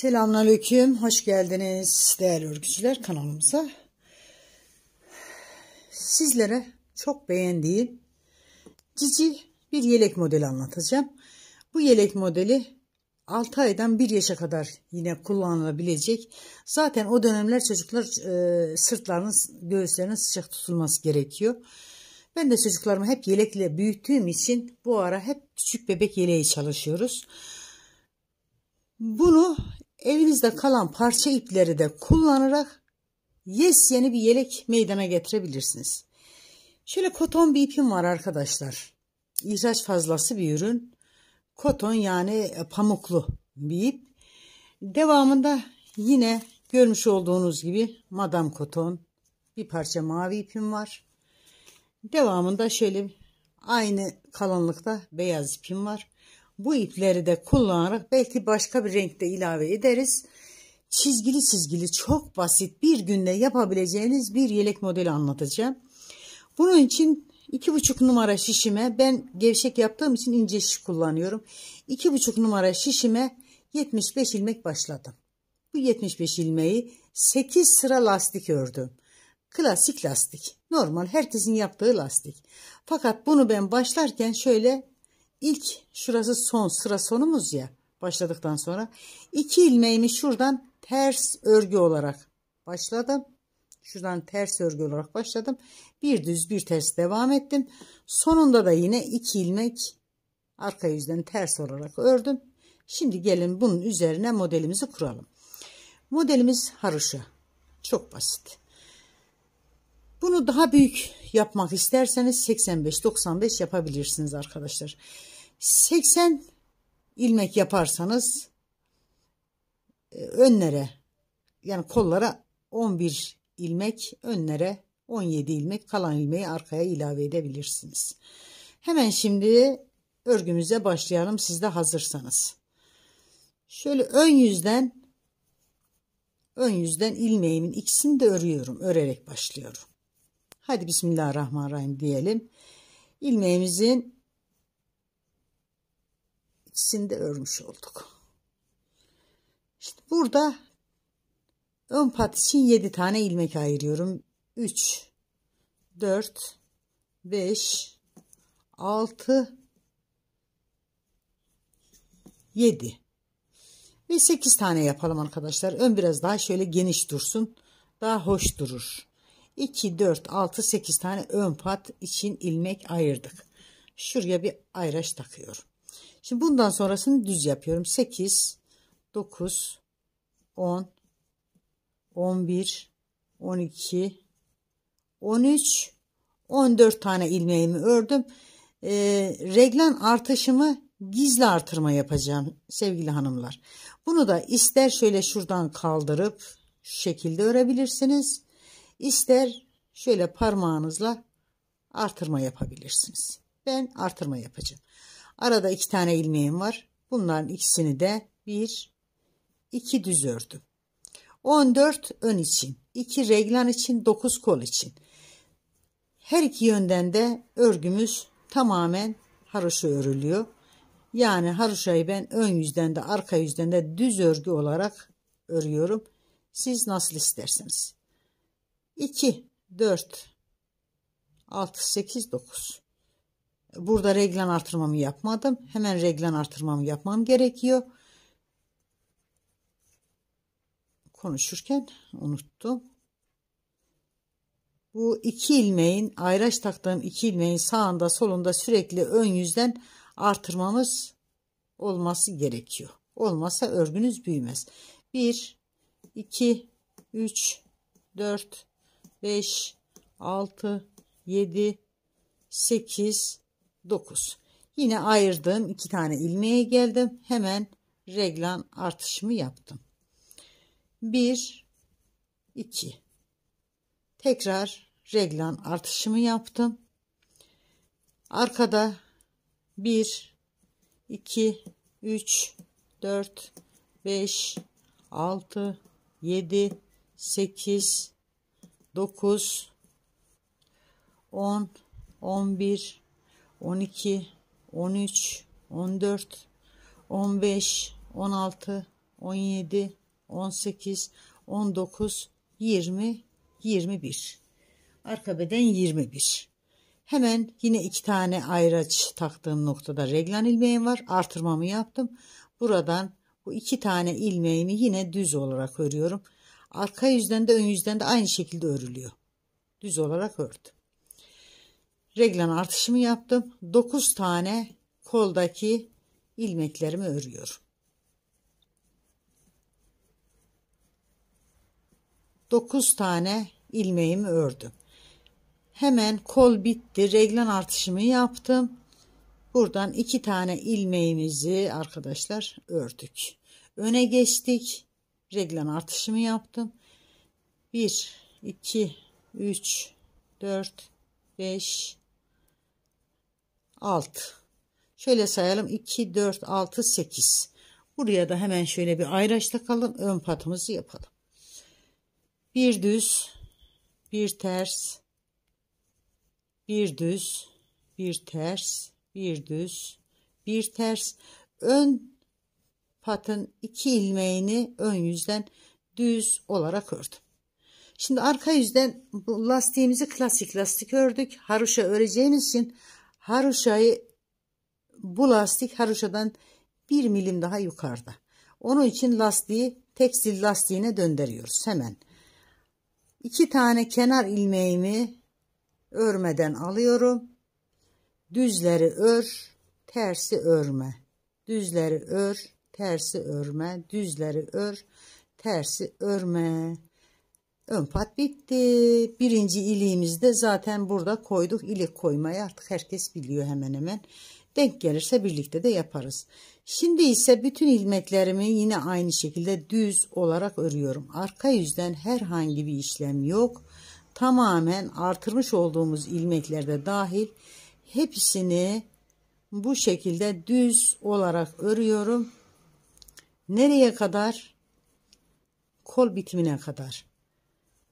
Selamünaleyküm. Hoş geldiniz değerli örgücüler kanalımıza. Sizlere çok beğendiğim cici bir yelek modeli anlatacağım. Bu yelek modeli 6 aydan 1 yaşa kadar yine kullanılabilecek. Zaten o dönemler çocuklar e, sırtlarının göğüslerinin sıcak tutulması gerekiyor. Ben de çocuklarımı hep yelekle büyüttüğüm için bu ara hep küçük bebek yeleği çalışıyoruz. Bunu evinizde kalan parça ipleri de kullanarak yes yeni bir yelek meydana getirebilirsiniz. Şöyle koton bir ipim var arkadaşlar. İhraç fazlası bir ürün. Koton yani e, pamuklu bir ip. Devamında yine görmüş olduğunuz gibi madam koton bir parça mavi ipim var. Devamında şöyle aynı kalınlıkta beyaz ipim var bu ipleri de kullanarak belki başka bir renkte ilave ederiz. Çizgili çizgili çok basit bir günde yapabileceğiniz bir yelek modeli anlatacağım. Bunun için iki buçuk numara şişime ben gevşek yaptığım için ince şiş kullanıyorum. İki buçuk numara şişime 75 ilmek başladım. Bu 75 ilmeği 8 sıra lastik ördüm. Klasik lastik. Normal herkesin yaptığı lastik. Fakat bunu ben başlarken şöyle ilk şurası son sıra sonumuz ya başladıktan sonra iki ilmeğimi şuradan ters örgü olarak başladım. Şuradan ters örgü olarak başladım. Bir düz bir ters devam ettim. Sonunda da yine iki ilmek arka yüzden ters olarak ördüm. Şimdi gelin bunun üzerine modelimizi kuralım. Modelimiz haroşa. Çok basit. Bunu daha büyük yapmak isterseniz 85-95 yapabilirsiniz arkadaşlar. 80 ilmek yaparsanız e, önlere yani kollara 11 ilmek önlere 17 ilmek kalan ilmeği arkaya ilave edebilirsiniz. Hemen şimdi örgümüze başlayalım siz de hazırsanız. Şöyle ön yüzden ön yüzden ilmeğimin ikisini de örüyorum. Örerek başlıyorum. Hadi Bismillahirrahmanirrahim diyelim. İlmeğimizin ikisini örmüş olduk. İşte burada ön pat için 7 tane ilmek ayırıyorum. 3 4 5 6 7 ve 8 tane yapalım arkadaşlar. Ön biraz daha şöyle geniş dursun. Daha hoş durur. 2 4 6 8 tane ön pat için ilmek ayırdık. Şuraya bir ayraç takıyorum. Şimdi bundan sonrasını düz yapıyorum. 8, 9, 10, 11, 12, 13, 14 tane ilmeğimi ördüm. E, reglan artışımı gizli artırma yapacağım sevgili hanımlar. Bunu da ister şöyle şuradan kaldırıp şu şekilde örebilirsiniz. İster şöyle parmağınızla artırma yapabilirsiniz. Ben artırma yapacağım. Arada iki tane ilmeğim var. Bunların ikisini de bir, iki düz ördüm. 14 ön için, 2 reglan için, 9 kol için. Her iki yönden de örgümüz tamamen haroşa örülüyor. Yani haroşayı ben ön yüzden de arka yüzden de düz örgü olarak örüyorum. Siz nasıl isterseniz. 2, 4, 6, 8, 9. Burada reglan artırmamı yapmadım. Hemen reglan artırmamı yapmam gerekiyor. Konuşurken unuttum. Bu iki ilmeğin ayraç taktığım iki ilmeğin sağında solunda sürekli ön yüzden artırmamız olması gerekiyor. Olmasa örgünüz büyümez. 1, 2, 3, 4, 5, 6, 7, 8, 9. Yine ayırdığım iki tane ilmeğe geldim. Hemen reglan artışımı yaptım. 1 2 Tekrar reglan artışımı yaptım. Arkada 1 2 3 4 5 6 7 8 9 10 11 12, 13, 14, 15, 16, 17, 18, 19, 20, 21. Arka beden 21. Hemen yine iki tane ayraç taktığım noktada reglan ilmeğim var. Artırmamı yaptım. Buradan bu iki tane ilmeğimi yine düz olarak örüyorum. Arka yüzden de ön yüzden de aynı şekilde örülüyor. Düz olarak ördüm reglan artışımı yaptım. 9 tane koldaki ilmeklerimi örüyorum. 9 tane ilmeğimi ördüm. Hemen kol bitti. Reglan artışımı yaptım. Buradan iki tane ilmeğimizi arkadaşlar ördük. Öne geçtik. Reglan artışımı yaptım. 1, 2, 3, 4, 5, 6. Şöyle sayalım 2, 4, 6, 8. Buraya da hemen şöyle bir ayraç takalım. Ön patımızı yapalım. Bir düz, bir ters, bir düz, bir ters, bir düz, bir ters. Ön patın iki ilmeğini ön yüzden düz olarak ördüm. Şimdi arka yüzden bu lastiğimizi klasik lastik ördük. Haroşa öreceğimiz için Haruşayı bu lastik haruşadan 1 milim daha yukarıda. Onun için lastiği tekstil lastiğine döndürüyoruz hemen. 2 tane kenar ilmeğimi örmeden alıyorum. Düzleri ör, tersi örme. Düzleri ör, tersi örme. Düzleri ör, tersi örme. Ön pat bitti. Birinci iliğimizde zaten burada koyduk. ilik koymayı artık herkes biliyor hemen hemen. Denk gelirse birlikte de yaparız. Şimdi ise bütün ilmeklerimi yine aynı şekilde düz olarak örüyorum. Arka yüzden herhangi bir işlem yok. Tamamen artırmış olduğumuz ilmeklerde dahil hepsini bu şekilde düz olarak örüyorum. Nereye kadar? Kol bitimine kadar.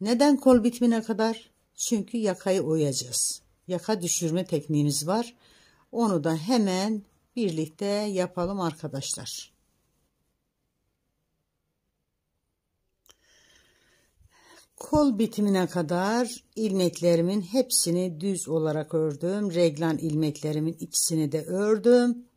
Neden kol bitimine kadar? Çünkü yakayı oyacağız. Yaka düşürme tekniğimiz var. Onu da hemen birlikte yapalım arkadaşlar. Kol bitimine kadar ilmeklerimin hepsini düz olarak ördüm. Reglan ilmeklerimin ikisini de ördüm.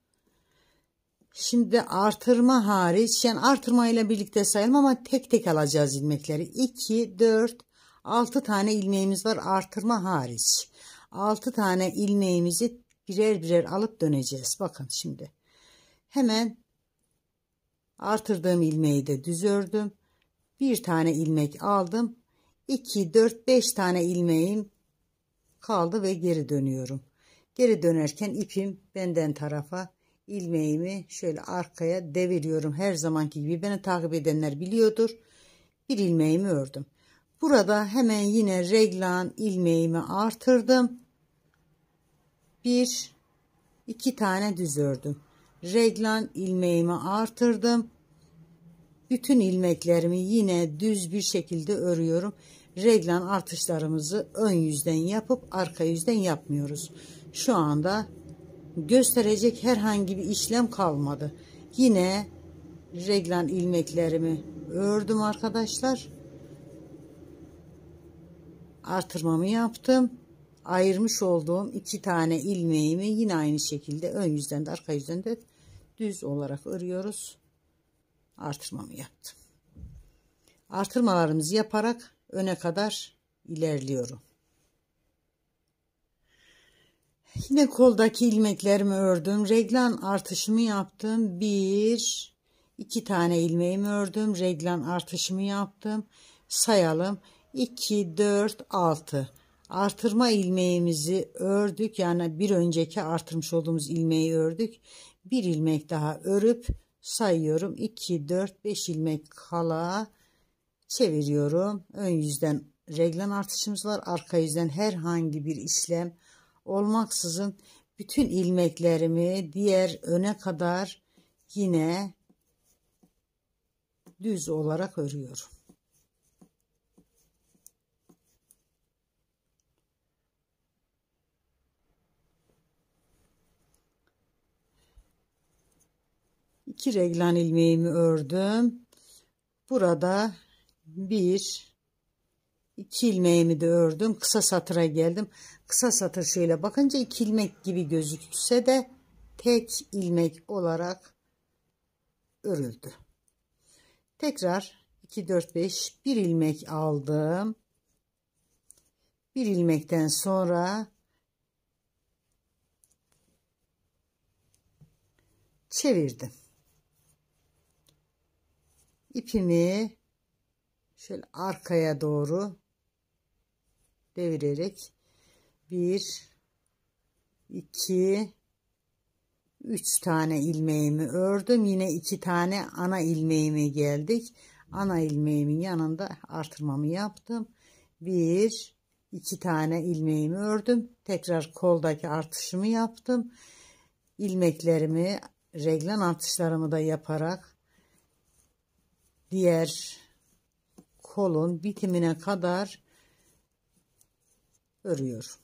Şimdi artırma hariç yani artırmayla birlikte sayalım ama tek tek alacağız ilmekleri. 2, 4, 6 tane ilmeğimiz var artırma hariç. 6 tane ilmeğimizi birer birer alıp döneceğiz. Bakın şimdi. Hemen artırdığım ilmeği de düz ördüm. Bir tane ilmek aldım. 2, 4, 5 tane ilmeğim kaldı ve geri dönüyorum. Geri dönerken ipim benden tarafa ilmeğimi şöyle arkaya deviriyorum her zamanki gibi beni takip edenler biliyordur bir ilmeğimi ördüm burada hemen yine reglan ilmeğimi artırdım bir iki tane düz ördüm reglan ilmeğimi artırdım bütün ilmeklerimi yine düz bir şekilde örüyorum reglan artışlarımızı ön yüzden yapıp arka yüzden yapmıyoruz şu anda gösterecek herhangi bir işlem kalmadı. Yine reglan ilmeklerimi ördüm arkadaşlar. Artırmamı yaptım. Ayırmış olduğum iki tane ilmeğimi yine aynı şekilde ön yüzden de arka yüzden de düz olarak örüyoruz. Artırmamı yaptım. Artırmalarımızı yaparak öne kadar ilerliyorum. Yine koldaki ilmeklerimi ördüm. Reglan artışımı yaptım. Bir, iki tane ilmeğimi ördüm. Reglan artışımı yaptım. Sayalım. 2, 4, 6. Artırma ilmeğimizi ördük. Yani bir önceki artırmış olduğumuz ilmeği ördük. Bir ilmek daha örüp sayıyorum. 2, 4, 5 ilmek kala çeviriyorum. Ön yüzden reglan artışımız var. Arka yüzden herhangi bir işlem olmaksızın bütün ilmeklerimi diğer öne kadar yine düz olarak örüyorum. İki reglan ilmeğimi ördüm. Burada bir iki ilmeğimi de ördüm. Kısa satıra geldim. Kısa satır şöyle bakınca iki ilmek gibi gözükse de tek ilmek olarak örüldü. Tekrar 2 4 5 1 ilmek aldım. Bir ilmekten sonra çevirdim. İpimi şöyle arkaya doğru devirerek bir iki üç tane ilmeğimi ördüm yine iki tane ana ilmeğime geldik ana ilmeğimin yanında artırmamı yaptım bir iki tane ilmeğimi ördüm tekrar koldaki artışımı yaptım ilmeklerimi reglan artışlarımı da yaparak diğer kolun bitimine kadar örüyorum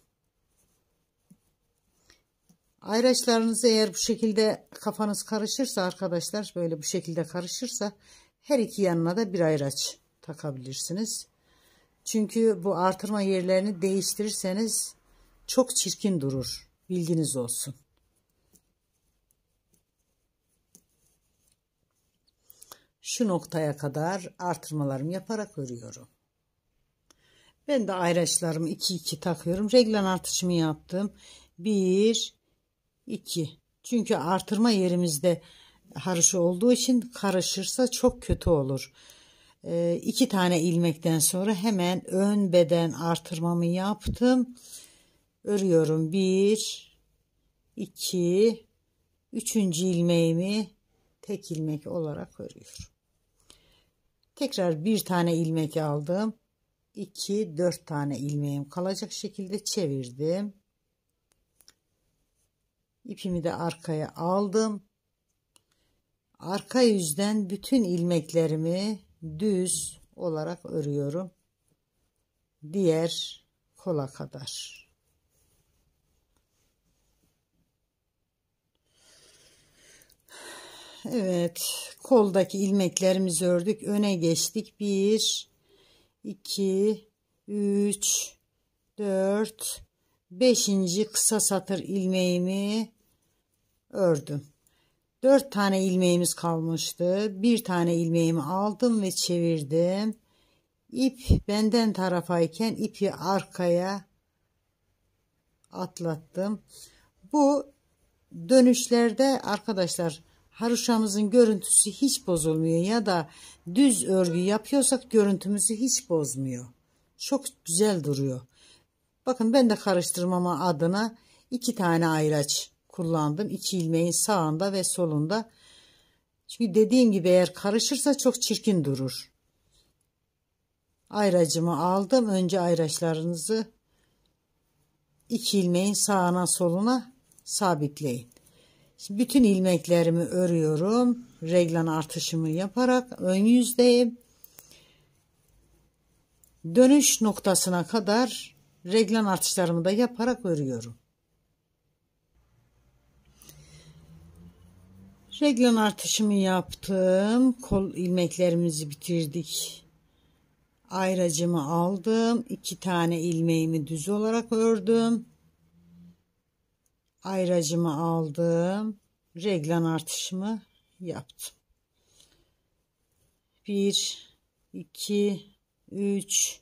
Ayraçlarınızı eğer bu şekilde kafanız karışırsa arkadaşlar böyle bu şekilde karışırsa her iki yanına da bir ayraç takabilirsiniz. Çünkü bu artırma yerlerini değiştirirseniz çok çirkin durur. Bilginiz olsun. Şu noktaya kadar artırmalarımı yaparak örüyorum. Ben de ayraçlarımı 2 2 takıyorum. Reglan artışımı yaptım. 1 2. Çünkü artırma yerimizde harış olduğu için karışırsa çok kötü olur. E, iki tane ilmekten sonra hemen ön beden artırmamı yaptım. Örüyorum. 1 2 Üçüncü ilmeğimi tek ilmek olarak örüyorum. Tekrar bir tane ilmek aldım. 2 4 tane ilmeğim kalacak şekilde çevirdim ipimi de arkaya aldım arka yüzden bütün ilmeklerimi düz olarak örüyorum diğer kola kadar Evet koldaki ilmeklerimizi ördük öne geçtik 1 2 3 4 5. kısa satır ilmeğimi ördüm. 4 tane ilmeğimiz kalmıştı. Bir tane ilmeğimi aldım ve çevirdim. İp benden tarafayken ipi arkaya atlattım. Bu dönüşlerde arkadaşlar haruşamızın görüntüsü hiç bozulmuyor ya da düz örgü yapıyorsak görüntümüzü hiç bozmuyor. Çok güzel duruyor. Bakın ben de karıştırmama adına iki tane ayraç kullandım. İki ilmeğin sağında ve solunda. Çünkü dediğim gibi eğer karışırsa çok çirkin durur. Ayracımı aldım. Önce ayraçlarınızı iki ilmeğin sağına soluna sabitleyin. Şimdi bütün ilmeklerimi örüyorum. Reglan artışımı yaparak ön yüzdeyim. Dönüş noktasına kadar reglan artışlarımı da yaparak örüyorum. Reglan artışımı yaptım. Kol ilmeklerimizi bitirdik. Ayracımı aldım. iki tane ilmeğimi düz olarak ördüm. Ayracımı aldım. Reglan artışımı yaptım. 1 2 3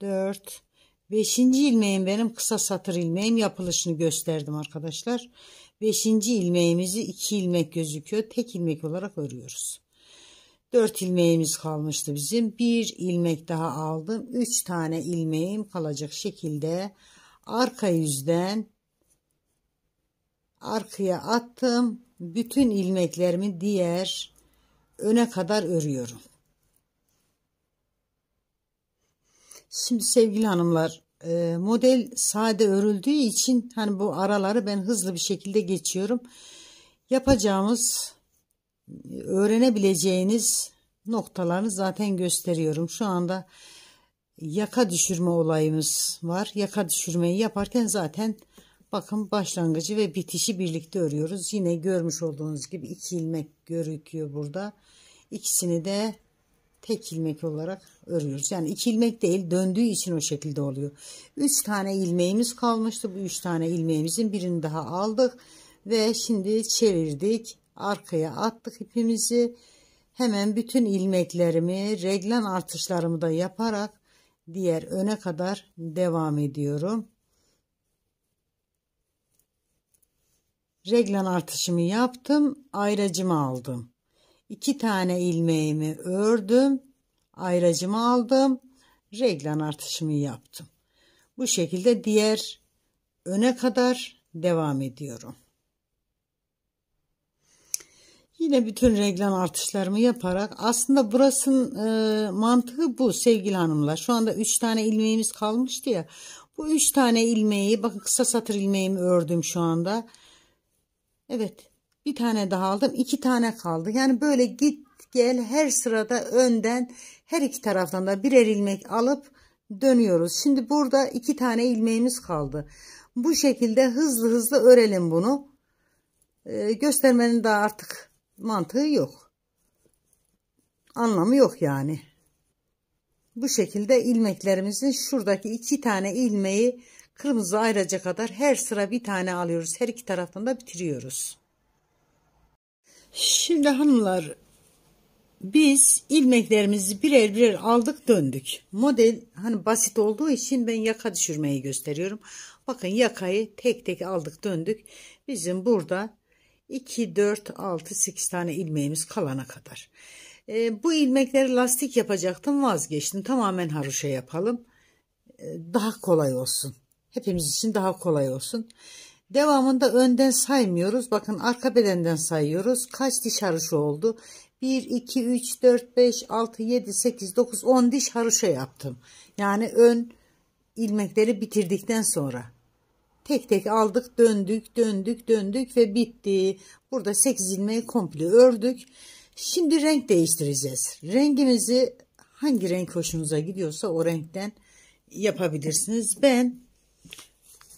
4 5. ilmeğim benim kısa satır ilmeğim yapılışını gösterdim arkadaşlar. Beşinci ilmeğimizi iki ilmek gözüküyor. Tek ilmek olarak örüyoruz. Dört ilmeğimiz kalmıştı bizim. Bir ilmek daha aldım. Üç tane ilmeğim kalacak şekilde arka yüzden arkaya attım. Bütün ilmeklerimi diğer öne kadar örüyorum. Şimdi sevgili hanımlar e, model sade örüldüğü için hani bu araları ben hızlı bir şekilde geçiyorum. Yapacağımız öğrenebileceğiniz noktalarını zaten gösteriyorum. Şu anda yaka düşürme olayımız var. Yaka düşürmeyi yaparken zaten bakın başlangıcı ve bitişi birlikte örüyoruz. Yine görmüş olduğunuz gibi iki ilmek görüküyor burada. İkisini de tek ilmek olarak örüyoruz. Yani iki ilmek değil döndüğü için o şekilde oluyor. Üç tane ilmeğimiz kalmıştı. Bu üç tane ilmeğimizin birini daha aldık. Ve şimdi çevirdik. Arkaya attık ipimizi. Hemen bütün ilmeklerimi reglan artışlarımı da yaparak diğer öne kadar devam ediyorum. Reglan artışımı yaptım. Ayracımı aldım iki tane ilmeğimi ördüm. Ayracımı aldım. Reglan artışımı yaptım. Bu şekilde diğer öne kadar devam ediyorum. Yine bütün reglan artışlarımı yaparak aslında burasının e, mantığı bu sevgili hanımlar. Şu anda 3 tane ilmeğimiz kalmıştı ya. Bu 3 tane ilmeği bakın kısa satır ilmeğimi ördüm şu anda. Evet bir tane daha aldım. iki tane kaldı. Yani böyle git gel her sırada önden her iki taraftan da birer ilmek alıp dönüyoruz. Şimdi burada iki tane ilmeğimiz kaldı. Bu şekilde hızlı hızlı örelim bunu. Ee, göstermenin daha artık mantığı yok. Anlamı yok yani. Bu şekilde ilmeklerimizin şuradaki iki tane ilmeği kırmızı ayıraca kadar her sıra bir tane alıyoruz. Her iki taraftan da bitiriyoruz. Şimdi hanımlar biz ilmeklerimizi birer birer aldık döndük. Model hani basit olduğu için ben yaka düşürmeyi gösteriyorum. Bakın yakayı tek tek aldık döndük. Bizim burada 2, 4, 6, 8 tane ilmeğimiz kalana kadar. E, bu ilmekleri lastik yapacaktım vazgeçtim. Tamamen haroşa yapalım. E, daha kolay olsun. Hepimiz için daha kolay olsun. Devamında önden saymıyoruz. Bakın arka bedenden sayıyoruz. Kaç diş haroşa oldu? 1, 2, 3, 4, 5, 6, 7, 8, 9, 10 diş haroşa yaptım. Yani ön ilmekleri bitirdikten sonra. Tek tek aldık, döndük, döndük, döndük ve bitti. Burada 8 ilmeği komple ördük. Şimdi renk değiştireceğiz. Rengimizi hangi renk hoşunuza gidiyorsa o renkten yapabilirsiniz. Ben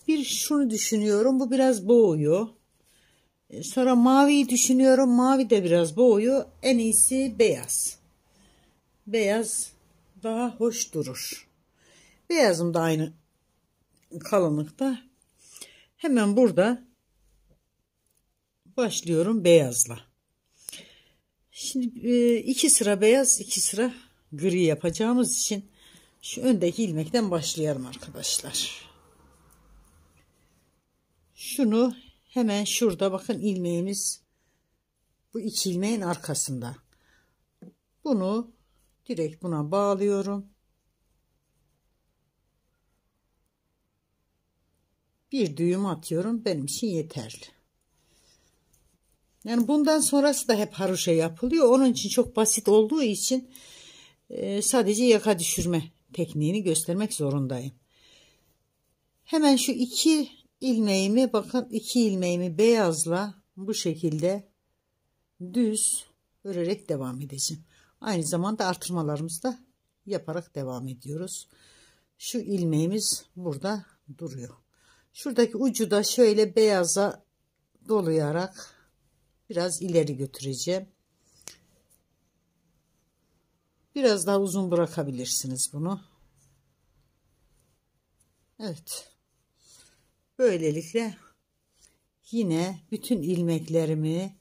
bir şunu düşünüyorum. Bu biraz boğuyor. E, sonra maviyi düşünüyorum. Mavi de biraz boğuyor. En iyisi beyaz. Beyaz daha hoş durur. Beyazım da aynı kalınlıkta. Hemen burada başlıyorum beyazla. Şimdi e, iki sıra beyaz, iki sıra gri yapacağımız için şu öndeki ilmekten başlayalım arkadaşlar. Şunu hemen şurada bakın ilmeğimiz bu iki ilmeğin arkasında. Bunu direkt buna bağlıyorum. Bir düğüm atıyorum. Benim için yeterli. Yani bundan sonrası da hep haroşa yapılıyor. Onun için çok basit olduğu için e, sadece yaka düşürme tekniğini göstermek zorundayım. Hemen şu iki ilmeğimi bakın iki ilmeğimi beyazla bu şekilde düz örerek devam edeceğim. Aynı zamanda artırmalarımızı da yaparak devam ediyoruz. Şu ilmeğimiz burada duruyor. Şuradaki ucu da şöyle beyaza dolayarak biraz ileri götüreceğim. Biraz daha uzun bırakabilirsiniz bunu. Evet. Böylelikle yine bütün ilmeklerimi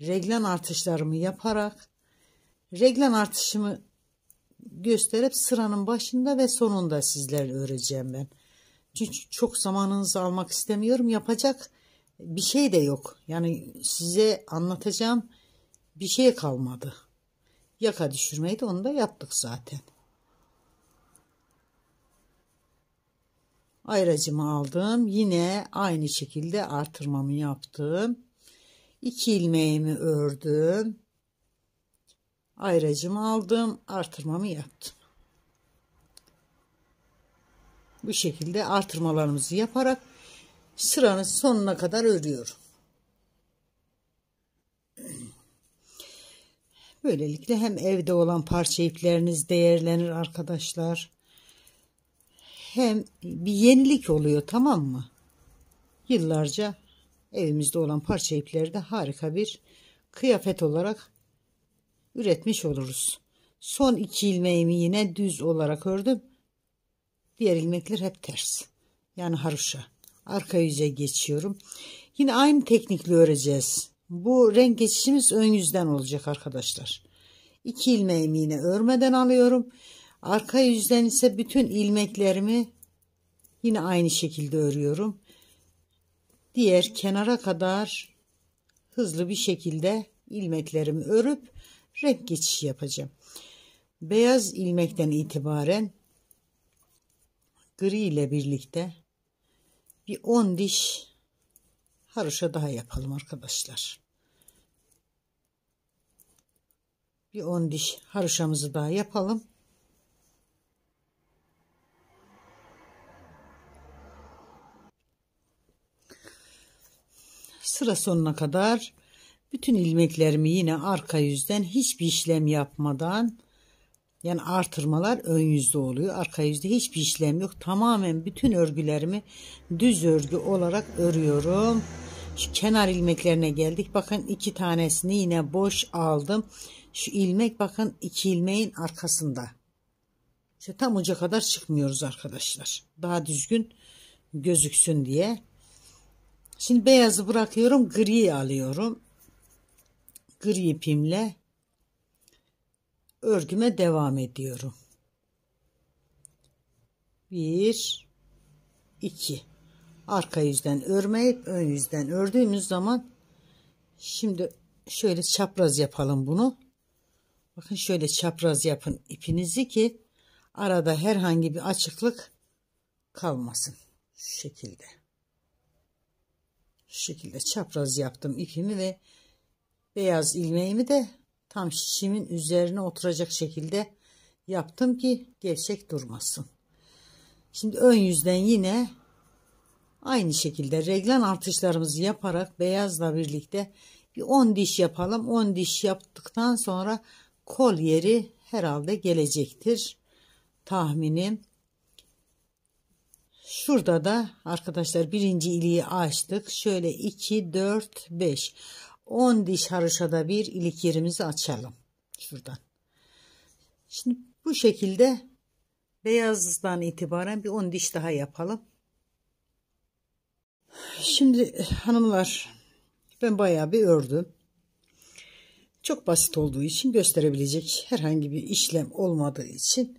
reglan artışlarımı yaparak reglan artışımı gösterip sıranın başında ve sonunda sizlerle öreceğim ben. Çünkü çok zamanınızı almak istemiyorum. Yapacak bir şey de yok. Yani size anlatacağım bir şey kalmadı. Yaka düşürmeyi de onu da yaptık zaten. ayracımı aldım yine aynı şekilde artırmamı yaptım 2 ilmeğimi ördüm ayracımı aldım artırmamı yaptım bu şekilde artırmalarımızı yaparak sıranın sonuna kadar örüyorum böylelikle hem evde olan parça ipleriniz değerlenir arkadaşlar hem bir yenilik oluyor tamam mı? Yıllarca evimizde olan parça ipleri de harika bir kıyafet olarak üretmiş oluruz. Son iki ilmeğimi yine düz olarak ördüm. Diğer ilmekler hep ters. Yani haroşa. Arka yüze geçiyorum. Yine aynı teknikle öreceğiz. Bu renk geçişimiz ön yüzden olacak arkadaşlar. İki ilmeğimi yine örmeden alıyorum. Arka yüzden ise bütün ilmeklerimi yine aynı şekilde örüyorum. Diğer kenara kadar hızlı bir şekilde ilmeklerimi örüp renk geçişi yapacağım. Beyaz ilmekten itibaren gri ile birlikte bir 10 diş haroşa daha yapalım arkadaşlar. Bir 10 diş haroşamızı daha yapalım. Sıra sonuna kadar bütün ilmeklerimi yine arka yüzden hiçbir işlem yapmadan yani artırmalar ön yüzde oluyor. Arka yüzde hiçbir işlem yok. Tamamen bütün örgülerimi düz örgü olarak örüyorum. Şu kenar ilmeklerine geldik. Bakın iki tanesini yine boş aldım. Şu ilmek bakın iki ilmeğin arkasında. İşte tam uca kadar çıkmıyoruz arkadaşlar. Daha düzgün gözüksün diye. Şimdi beyazı bırakıyorum. Griyi alıyorum. Gri ipimle örgüme devam ediyorum. 1 2 Arka yüzden örmeyip ön yüzden ördüğümüz zaman şimdi şöyle çapraz yapalım bunu. Bakın şöyle çapraz yapın ipinizi ki arada herhangi bir açıklık kalmasın. Şu şekilde şu şekilde çapraz yaptım ipimi ve beyaz ilmeğimi de tam şişimin üzerine oturacak şekilde yaptım ki gevşek durmasın. Şimdi ön yüzden yine aynı şekilde reglan artışlarımızı yaparak beyazla birlikte bir 10 diş yapalım. 10 diş yaptıktan sonra kol yeri herhalde gelecektir tahminim. Şurada da arkadaşlar birinci iliği açtık. Şöyle 2, 4, 5. 10 diş haroşada bir ilik yerimizi açalım. Şuradan. Şimdi bu şekilde beyazdan itibaren bir 10 diş daha yapalım. Şimdi hanımlar ben bayağı bir ördüm. Çok basit olduğu için gösterebilecek herhangi bir işlem olmadığı için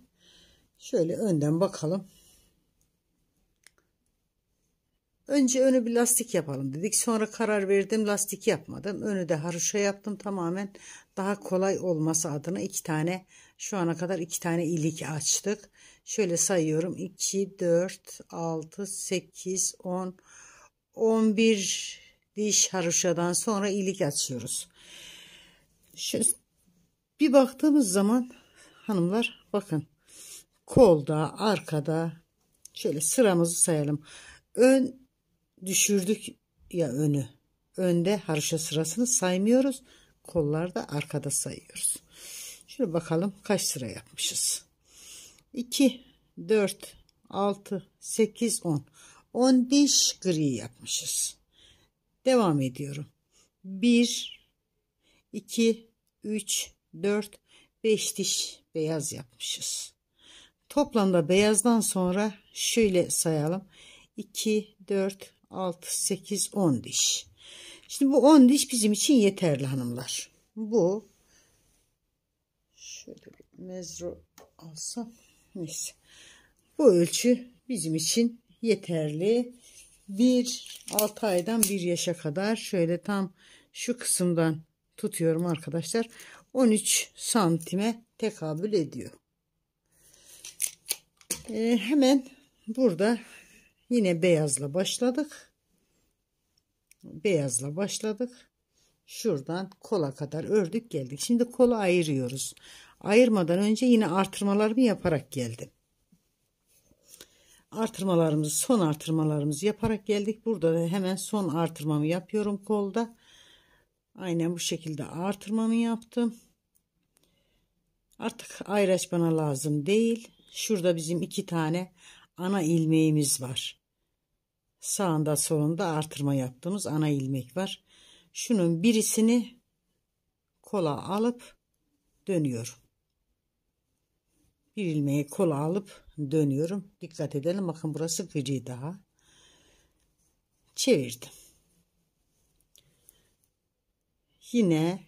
şöyle önden bakalım. Önce önü bir lastik yapalım dedik. Sonra karar verdim lastik yapmadım. Önü de haroşa yaptım tamamen daha kolay olması adına iki tane şu ana kadar iki tane ilik açtık. Şöyle sayıyorum 2, 4, 6, 8, 10, 11 diş haroşadan sonra ilik açıyoruz. Şu, bir baktığımız zaman hanımlar bakın kolda arkada şöyle sıramızı sayalım. Ön düşürdük ya önü. Önde harşa sırasını saymıyoruz. Kollarda arkada sayıyoruz. Şöyle bakalım kaç sıra yapmışız. 2, 4, 6, 8, 10. 10 diş gri yapmışız. Devam ediyorum. 1, 2, 3, 4, 5 diş beyaz yapmışız. Toplamda beyazdan sonra şöyle sayalım. 2, 4, 6, 8, 10 diş. Şimdi bu 10 diş bizim için yeterli hanımlar. Bu şöyle bir mezro alsam neyse. Bu ölçü bizim için yeterli. 1 6 aydan 1 yaşa kadar şöyle tam şu kısımdan tutuyorum arkadaşlar. 13 santime tekabül ediyor. Ee, hemen burada Yine beyazla başladık. Beyazla başladık. Şuradan kola kadar ördük geldik. Şimdi kola ayırıyoruz. Ayırmadan önce yine artırmalarımı yaparak geldim. Artırmalarımızı son artırmalarımızı yaparak geldik. Burada da hemen son artırmamı yapıyorum kolda. Aynen bu şekilde artırmamı yaptım. Artık ayraç bana lazım değil. Şurada bizim iki tane ana ilmeğimiz var. Sağında solunda artırma yaptığımız ana ilmek var. Şunun birisini kola alıp dönüyorum. Bir ilmeği kola alıp dönüyorum. Dikkat edelim. Bakın burası gri daha. Çevirdim. Yine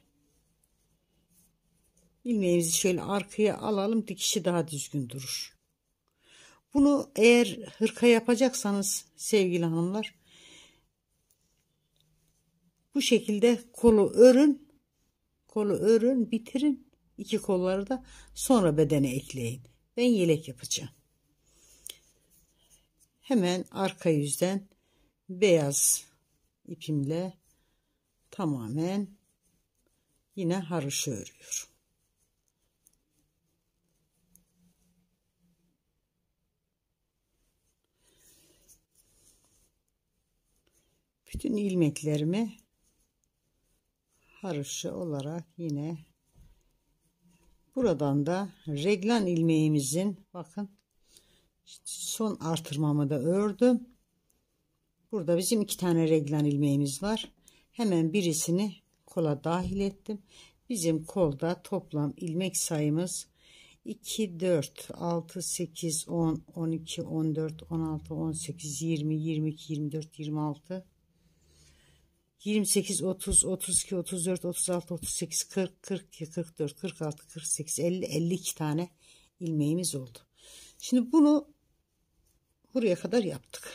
ilmeğimizi şöyle arkaya alalım. Dikişi daha düzgün durur. Bunu eğer hırka yapacaksanız sevgili hanımlar bu şekilde kolu örün kolu örün bitirin iki kolları da sonra bedene ekleyin ben yelek yapacağım hemen arka yüzden beyaz ipimle tamamen yine haroşa örüyorum bütün ilmeklerimi haroşa olarak yine buradan da reglan ilmeğimizin bakın son artırmamı da ördüm. Burada bizim iki tane reglan ilmeğimiz var. Hemen birisini kola dahil ettim. Bizim kolda toplam ilmek sayımız 2, 4, 6, 8, 10, 12, 14, 16, 18, 20, 22, 24, 26, 28, 30, 32, 34, 36, 38, 40, 42, 44, 46, 48, 50, 52 tane ilmeğimiz oldu. Şimdi bunu buraya kadar yaptık.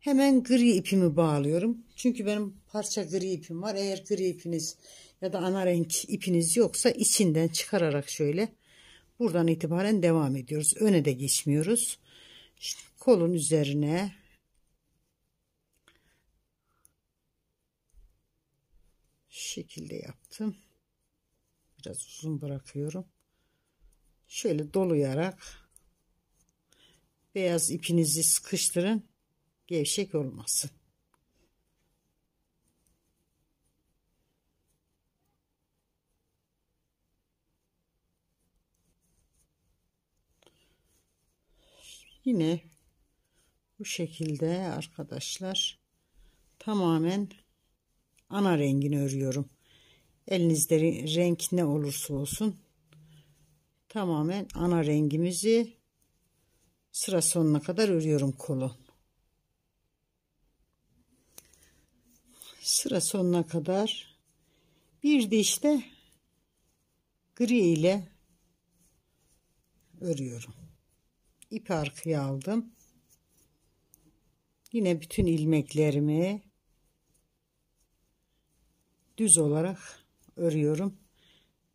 Hemen gri ipimi bağlıyorum. Çünkü benim parça gri ipim var. Eğer gri ipiniz ya da ana renk ipiniz yoksa içinden çıkararak şöyle buradan itibaren devam ediyoruz. Öne de geçmiyoruz. Şimdi kolun üzerine şekilde yaptım. Biraz uzun bırakıyorum. Şöyle doluyarak beyaz ipinizi sıkıştırın. Gevşek olmasın. Yine bu şekilde arkadaşlar tamamen ana rengini örüyorum. Elinizde renk ne olursa olsun tamamen ana rengimizi sıra sonuna kadar örüyorum kolon. Sıra sonuna kadar bir dişte gri ile örüyorum. İpi arkaya aldım. Yine bütün ilmeklerimi düz olarak örüyorum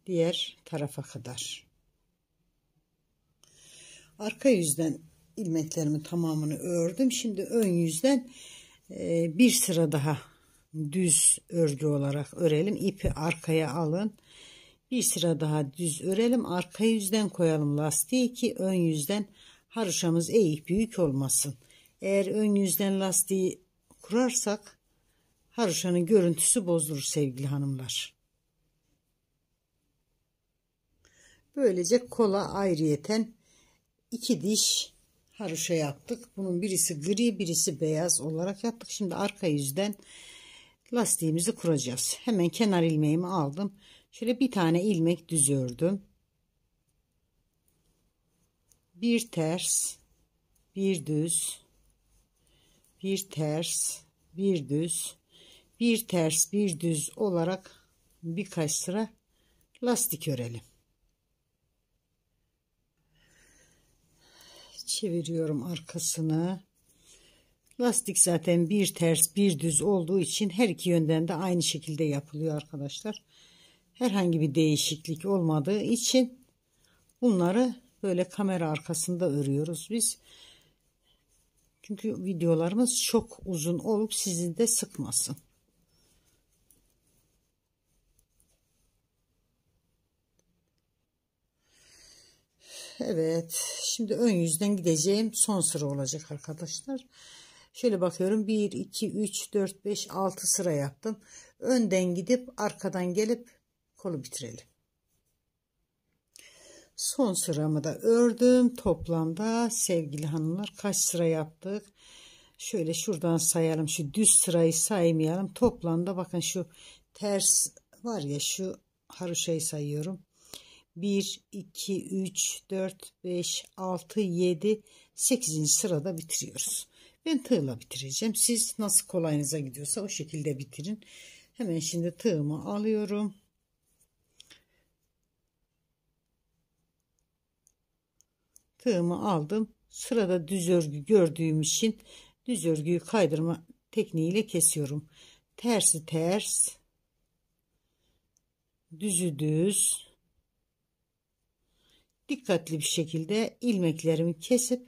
diğer tarafa kadar arka yüzden ilmeklerimi tamamını ördüm şimdi ön yüzden e, bir sıra daha düz örgü olarak örelim İpi arkaya alın bir sıra daha düz örelim arka yüzden koyalım lastiği ki ön yüzden haroşamız eğik büyük olmasın eğer ön yüzden lastiği kurarsak Haroşanın görüntüsü bozulur sevgili hanımlar. Böylece kola ayrıyeten iki diş haroşa yaptık. Bunun birisi gri birisi beyaz olarak yaptık. Şimdi arka yüzden lastiğimizi kuracağız. Hemen kenar ilmeğimi aldım. Şöyle bir tane ilmek düz ördüm. Bir ters, bir düz, bir ters, bir düz, bir ters bir düz olarak birkaç sıra lastik örelim. Çeviriyorum arkasını. Lastik zaten bir ters bir düz olduğu için her iki yönden de aynı şekilde yapılıyor arkadaşlar. Herhangi bir değişiklik olmadığı için bunları böyle kamera arkasında örüyoruz biz. Çünkü videolarımız çok uzun olup sizin de sıkmasın. Evet. Şimdi ön yüzden gideceğim. Son sıra olacak arkadaşlar. Şöyle bakıyorum. 1, 2, 3, 4, 5, 6 sıra yaptım. Önden gidip arkadan gelip kolu bitirelim. Son sıramı da ördüm. Toplamda sevgili hanımlar kaç sıra yaptık? Şöyle şuradan sayalım. Şu düz sırayı saymayalım. Toplamda bakın şu ters var ya şu haroşayı sayıyorum. 1, 2, 3, 4, 5, 6, 7, 8. sırada bitiriyoruz. Ben tığla bitireceğim. Siz nasıl kolayınıza gidiyorsa o şekilde bitirin. Hemen şimdi tığımı alıyorum. Tığımı aldım. Sırada düz örgü gördüğüm için düz örgüyü kaydırma tekniğiyle kesiyorum. Tersi ters, düzü düz, dikkatli bir şekilde ilmeklerimi kesip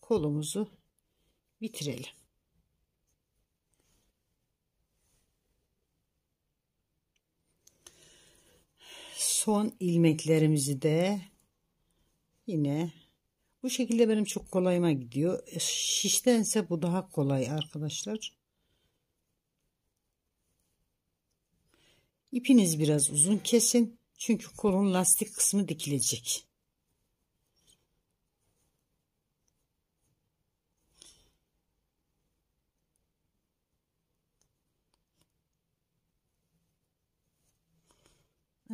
kolumuzu bitirelim. Son ilmeklerimizi de yine bu şekilde benim çok kolayıma gidiyor. E, şiştense bu daha kolay arkadaşlar. İpiniz biraz uzun kesin. Çünkü kolun lastik kısmı dikilecek.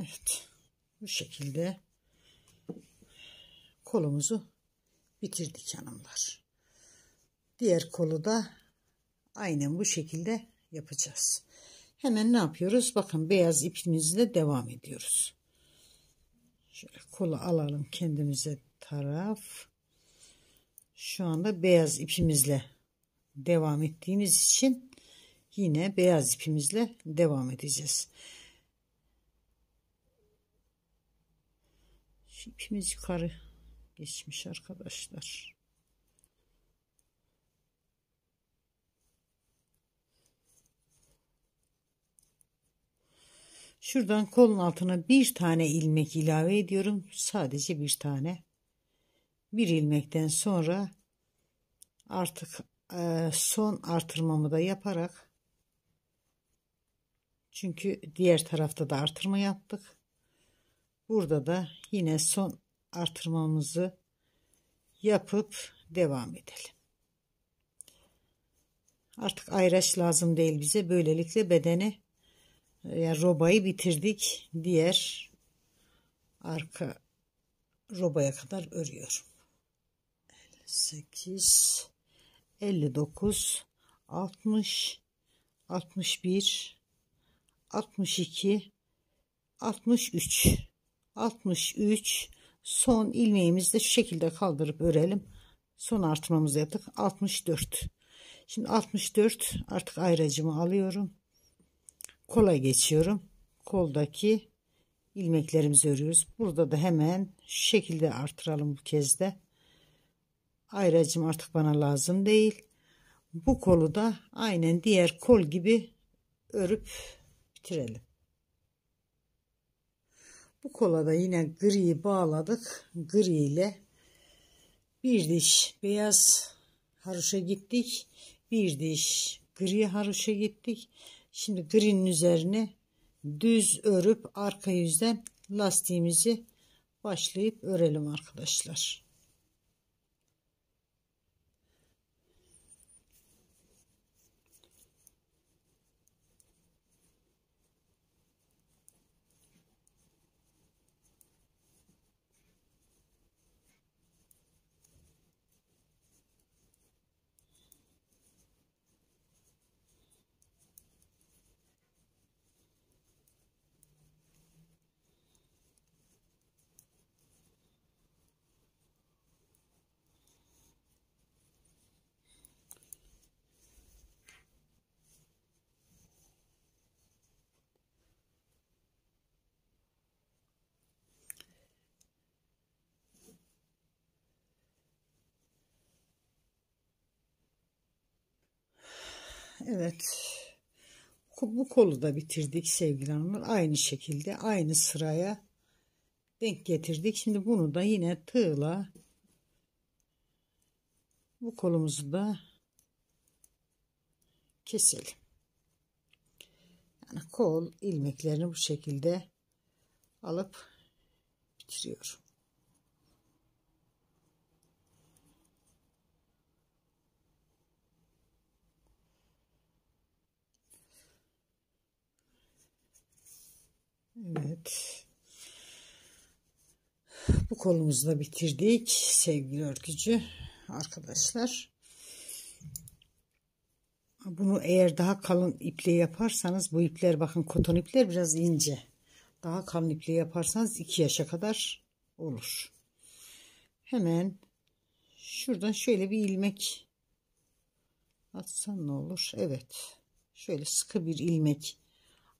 Evet. Bu şekilde kolumuzu bitirdik hanımlar. Diğer kolu da aynen bu şekilde yapacağız. Hemen ne yapıyoruz? Bakın beyaz ipimizle devam ediyoruz. Şöyle kolu alalım kendimize taraf. Şu anda beyaz ipimizle devam ettiğimiz için yine beyaz ipimizle devam edeceğiz. Şu ipimiz yukarı geçmiş arkadaşlar. Şuradan kolun altına bir tane ilmek ilave ediyorum. Sadece bir tane. Bir ilmekten sonra artık e, son artırmamı da yaparak çünkü diğer tarafta da artırma yaptık. Burada da yine son artırmamızı yapıp devam edelim. Artık ayraç lazım değil bize. Böylelikle bedeni ya robayı bitirdik. Diğer arka robaya kadar örüyorum. 58 59 60 61 62 63 63 son ilmeğimizi de şu şekilde kaldırıp örelim. Son artırmamızı yaptık. 64. Şimdi 64 artık ayracımı alıyorum kola geçiyorum. Koldaki ilmeklerimizi örüyoruz. Burada da hemen şekilde artıralım bu kez de. Ayracım artık bana lazım değil. Bu kolu da aynen diğer kol gibi örüp bitirelim. Bu kola da yine griyi bağladık. Gri ile bir diş beyaz haroşa gittik. Bir diş gri haroşa gittik. Şimdi green'in üzerine düz örüp arka yüzden lastiğimizi başlayıp örelim arkadaşlar. Evet. Bu kolu da bitirdik sevgili hanımlar. Aynı şekilde aynı sıraya denk getirdik. Şimdi bunu da yine tığla bu kolumuzu da keselim. Yani kol ilmeklerini bu şekilde alıp bitiriyorum. Evet. Bu kolumuzu da bitirdik sevgili örgücü arkadaşlar. Bunu eğer daha kalın iple yaparsanız bu ipler bakın koton ipler biraz ince. Daha kalın iple yaparsanız 2 yaşa kadar olur. Hemen şuradan şöyle bir ilmek atsan ne olur? Evet. Şöyle sıkı bir ilmek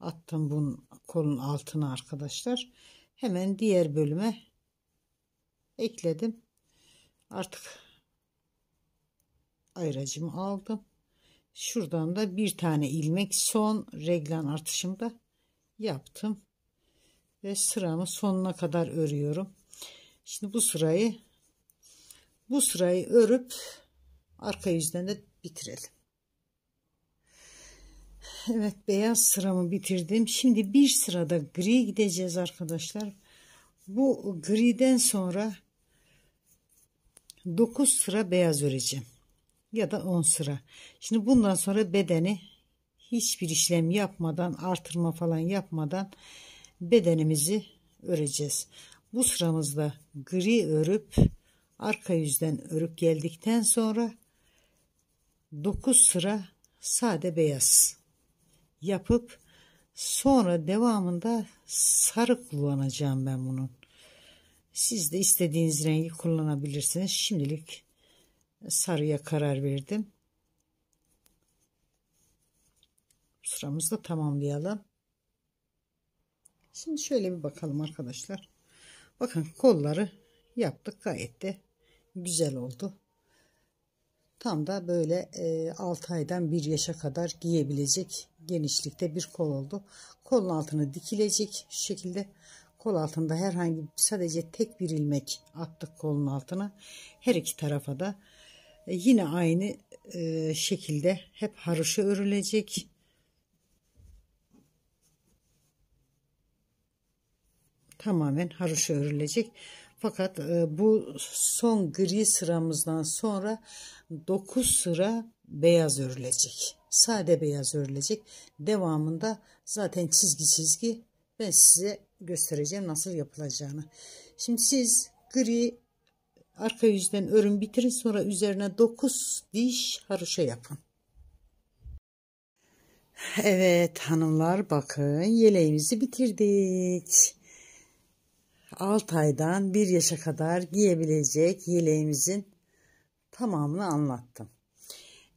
attım bunun kolun altına arkadaşlar. Hemen diğer bölüme ekledim. Artık ayracımı aldım. Şuradan da bir tane ilmek son reglan artışımda yaptım. Ve sıramı sonuna kadar örüyorum. Şimdi bu sırayı bu sırayı örüp arka yüzden de bitirelim. Evet beyaz sıramı bitirdim. Şimdi bir sırada gri gideceğiz arkadaşlar. Bu griden sonra 9 sıra beyaz öreceğim. Ya da 10 sıra. Şimdi bundan sonra bedeni hiçbir işlem yapmadan artırma falan yapmadan bedenimizi öreceğiz. Bu sıramızda gri örüp arka yüzden örüp geldikten sonra 9 sıra sade beyaz yapıp sonra devamında sarı kullanacağım ben bunun. Siz de istediğiniz rengi kullanabilirsiniz. Şimdilik sarıya karar verdim. Sıramızı da tamamlayalım. Şimdi şöyle bir bakalım arkadaşlar. Bakın kolları yaptık gayet de güzel oldu. Tam da böyle 6 e, aydan 1 yaşa kadar giyebilecek genişlikte bir kol oldu. Kolun altını dikilecek şu şekilde kol altında herhangi sadece tek bir ilmek attık kolun altına. Her iki tarafa da e, yine aynı e, şekilde hep haroşa örülecek. Tamamen haroşa örülecek. Fakat e, bu son gri sıramızdan sonra 9 sıra beyaz örülecek. Sade beyaz örülecek. Devamında zaten çizgi çizgi ben size göstereceğim nasıl yapılacağını. Şimdi siz gri arka yüzden örün bitirin sonra üzerine 9 diş haroşa yapın. Evet hanımlar bakın yeleğimizi bitirdik. 6 aydan 1 yaşa kadar giyebilecek yeleğimizin tamamını anlattım.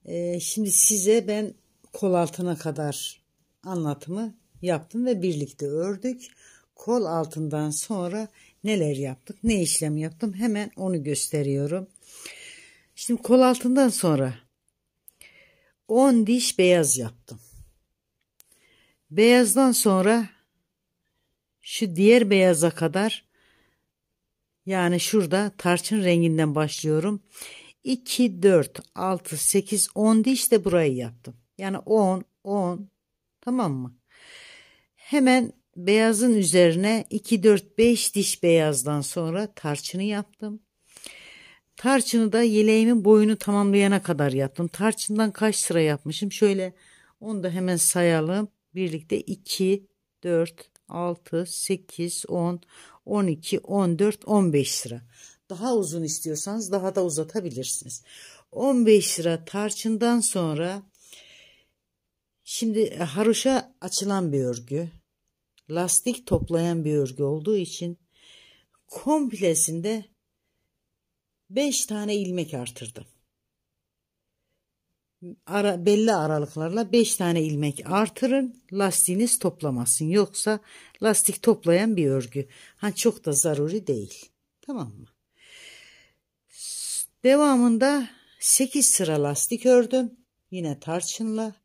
Ee, şimdi size ben kol altına kadar anlatımı yaptım ve birlikte ördük. Kol altından sonra neler yaptık, ne işlem yaptım hemen onu gösteriyorum. Şimdi kol altından sonra 10 diş beyaz yaptım. Beyazdan sonra şu diğer beyaza kadar yani şurada tarçın renginden başlıyorum. 2, 4, 6, 8, 10 diş de burayı yaptım. Yani 10, 10 tamam mı? Hemen beyazın üzerine 2, 4, 5 diş beyazdan sonra tarçını yaptım. Tarçını da yeleğimin boyunu tamamlayana kadar yaptım. Tarçından kaç sıra yapmışım? Şöyle onu da hemen sayalım. Birlikte 2, 4, 6, 8, 10, 12, 14, 15 sıra. Daha uzun istiyorsanız daha da uzatabilirsiniz. 15 lira tarçından sonra şimdi e, haroşa açılan bir örgü. Lastik toplayan bir örgü olduğu için komplesinde 5 tane ilmek artırdım. Ara, belli aralıklarla 5 tane ilmek artırın. Lastiğiniz toplamasın. Yoksa lastik toplayan bir örgü. Ha çok da zaruri değil. Tamam mı? Devamında 8 sıra lastik ördüm. Yine tarçınla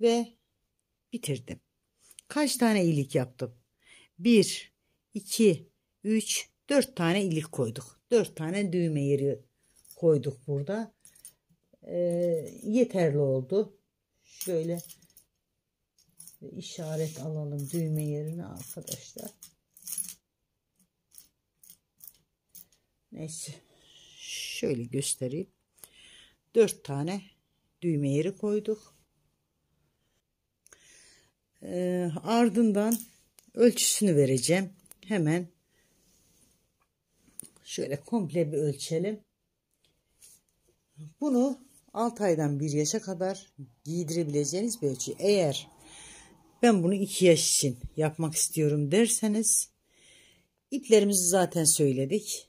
ve bitirdim. Kaç tane ilik yaptım? 1, 2, 3, 4 tane ilik koyduk. 4 tane düğme yeri koyduk burada. Ee, yeterli oldu. Şöyle işaret alalım düğme yerine arkadaşlar. Neyse. Şöyle göstereyim. 4 tane düğme yeri koyduk. Ee, ardından ölçüsünü vereceğim. Hemen şöyle komple bir ölçelim. Bunu 6 aydan 1 yaşa kadar giydirebileceğiniz bir ölçü. Eğer ben bunu 2 yaş için yapmak istiyorum derseniz iplerimizi zaten söyledik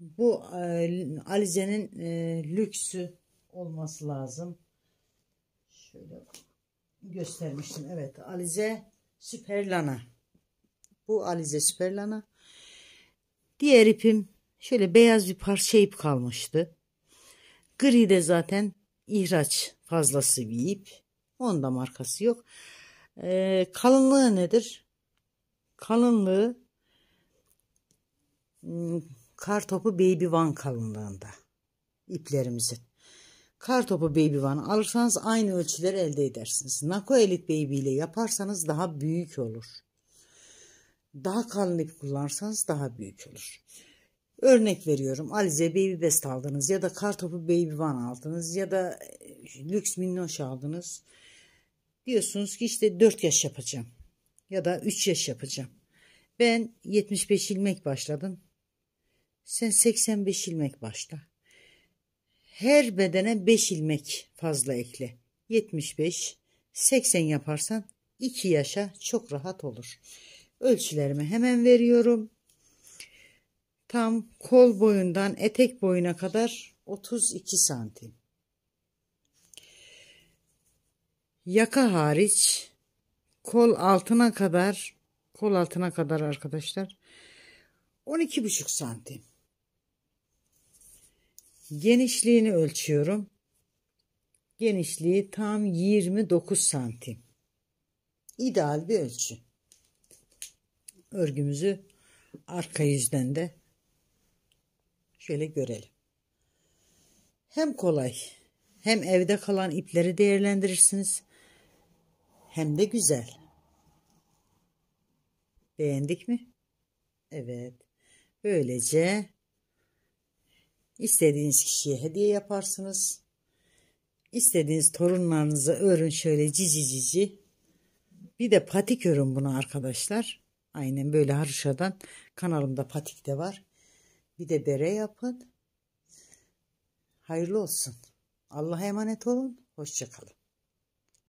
bu e, Alize'nin e, lüksü olması lazım. Şöyle göstermiştim. Evet Alize Süperlana. Bu Alize Süperlana. Diğer ipim şöyle beyaz bir parça ip kalmıştı. Gri de zaten ihraç fazlası bir ip. Onda markası yok. Ee, kalınlığı nedir? Kalınlığı hmm, kar topu baby one kalınlığında iplerimizin. Kar topu baby one alırsanız aynı ölçüler elde edersiniz. Nako elit baby ile yaparsanız daha büyük olur. Daha kalın ip kullanırsanız daha büyük olur. Örnek veriyorum Alize Baby Best aldınız ya da kar topu Baby One aldınız ya da e, Lüks Minnoş aldınız. Diyorsunuz ki işte 4 yaş yapacağım ya da 3 yaş yapacağım. Ben 75 ilmek başladım. Sen 85 ilmek başla. Her bedene 5 ilmek fazla ekle. 75, 80 yaparsan 2 yaşa çok rahat olur. Ölçülerimi hemen veriyorum. Tam kol boyundan etek boyuna kadar 32 santim. Yaka hariç kol altına kadar kol altına kadar arkadaşlar 12,5 santim. Genişliğini ölçüyorum. Genişliği tam 29 santim. İdeal bir ölçü. Örgümüzü arka yüzden de şöyle görelim. Hem kolay hem evde kalan ipleri değerlendirirsiniz hem de güzel. Beğendik mi? Evet. Böylece İstediğiniz kişiye hediye yaparsınız. İstediğiniz torunlarınıza örün şöyle cici cici. Bir de patik örün bunu arkadaşlar. Aynen böyle haruşadan kanalımda patik de var. Bir de bere yapın. Hayırlı olsun. Allah'a emanet olun. Hoşçakalın.